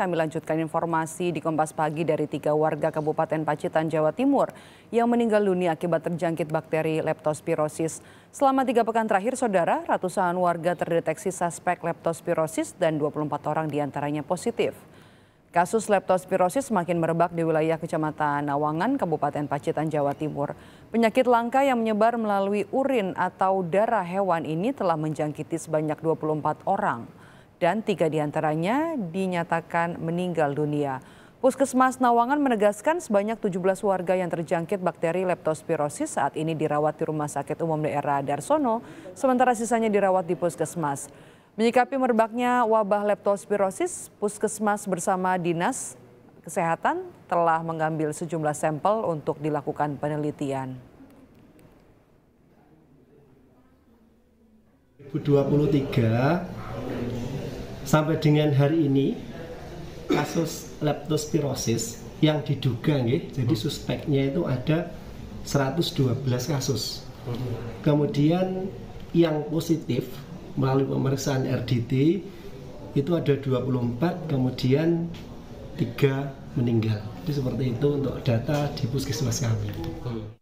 Kami lanjutkan informasi di Kompas Pagi dari tiga warga Kabupaten Pacitan, Jawa Timur yang meninggal dunia akibat terjangkit bakteri leptospirosis. Selama tiga pekan terakhir, saudara, ratusan warga terdeteksi suspek leptospirosis dan 24 orang diantaranya positif. Kasus leptospirosis semakin merebak di wilayah Kecamatan Nawangan, Kabupaten Pacitan, Jawa Timur. Penyakit langka yang menyebar melalui urin atau darah hewan ini telah menjangkiti sebanyak 24 orang dan tiga diantaranya dinyatakan meninggal dunia. Puskesmas Nawangan menegaskan sebanyak 17 warga yang terjangkit bakteri leptospirosis saat ini dirawat di Rumah Sakit Umum Daerah Darsono, sementara sisanya dirawat di puskesmas. Menyikapi merebaknya wabah leptospirosis, puskesmas bersama Dinas Kesehatan telah mengambil sejumlah sampel untuk dilakukan penelitian. 2023 sampai dengan hari ini kasus leptospirosis yang diduga nih, jadi hmm. suspeknya itu ada 112 kasus. Hmm. Kemudian yang positif melalui pemeriksaan RDT itu ada 24, kemudian 3 meninggal. Jadi seperti itu untuk data di puskesmas kami. Hmm.